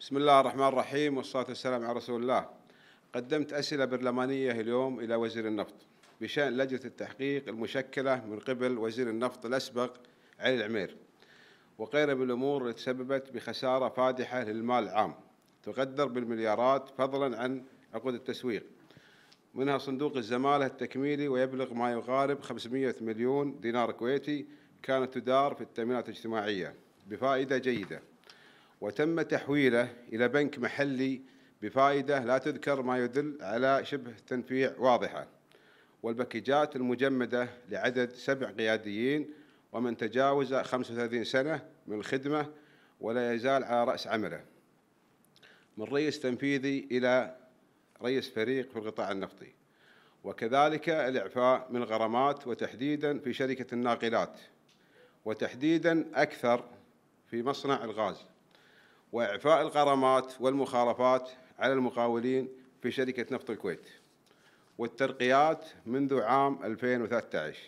بسم الله الرحمن الرحيم والصلاة والسلام على رسول الله قدمت أسئلة برلمانية اليوم إلى وزير النفط بشأن لجنة التحقيق المشكلة من قبل وزير النفط الأسبق علي العمير وغيرها من الأمور التي تسببت بخسارة فادحة للمال العام تقدر بالمليارات فضلا عن عقود التسويق منها صندوق الزمالة التكميلي ويبلغ ما يقارب 500 مليون دينار كويتي كانت تدار في التأمينات الاجتماعية بفائدة جيدة وتم تحويله إلى بنك محلي بفائدة لا تذكر ما يدل على شبه تنفيع واضحة والبكيجات المجمدة لعدد سبع قياديين ومن تجاوز 35 سنة من الخدمة ولا يزال على رأس عمله من رئيس تنفيذي إلى رئيس فريق في القطاع النفطي وكذلك الإعفاء من الغرامات وتحديدا في شركة الناقلات وتحديدا أكثر في مصنع الغاز وإعفاء الغرامات والمخالفات على المقاولين في شركة نفط الكويت والترقيات منذ عام 2013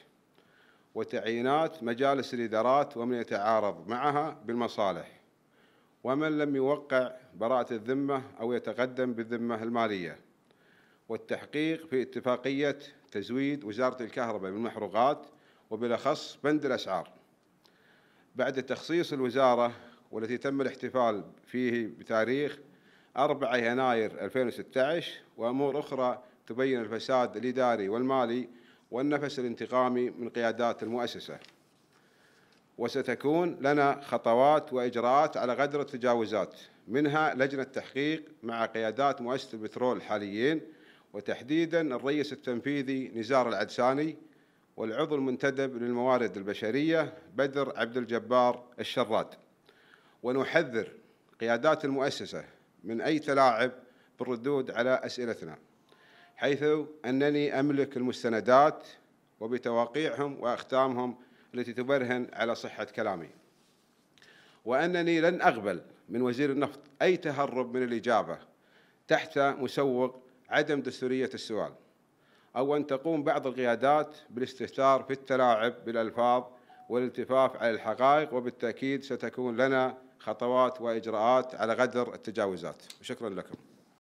وتعيينات مجالس الإدارات ومن يتعارض معها بالمصالح ومن لم يوقع براءة الذمة أو يتقدم بالذمة المالية والتحقيق في اتفاقية تزويد وزارة الكهرباء بالمحروقات وبالأخص بند الأسعار بعد تخصيص الوزارة والتي تم الاحتفال فيه بتاريخ 4 يناير 2016 وأمور أخرى تبين الفساد الإداري والمالي والنفس الانتقامي من قيادات المؤسسة وستكون لنا خطوات وإجراءات على غدر التجاوزات منها لجنة تحقيق مع قيادات مؤسسة البترول الحاليين وتحديدا الرئيس التنفيذي نزار العدساني والعضو المنتدب للموارد البشرية بدر عبد الجبار الشراد ونحذر قيادات المؤسسة من أي تلاعب بالردود على أسئلتنا حيث أنني أملك المستندات وبتواقيعهم وأختامهم التي تبرهن على صحة كلامي وأنني لن أقبل من وزير النفط أي تهرب من الإجابة تحت مسوق عدم دستورية السؤال أو أن تقوم بعض القيادات بالاستهتار في التلاعب بالألفاظ والالتفاف على الحقائق وبالتأكيد ستكون لنا خطوات وإجراءات على قدر التجاوزات شكرا لكم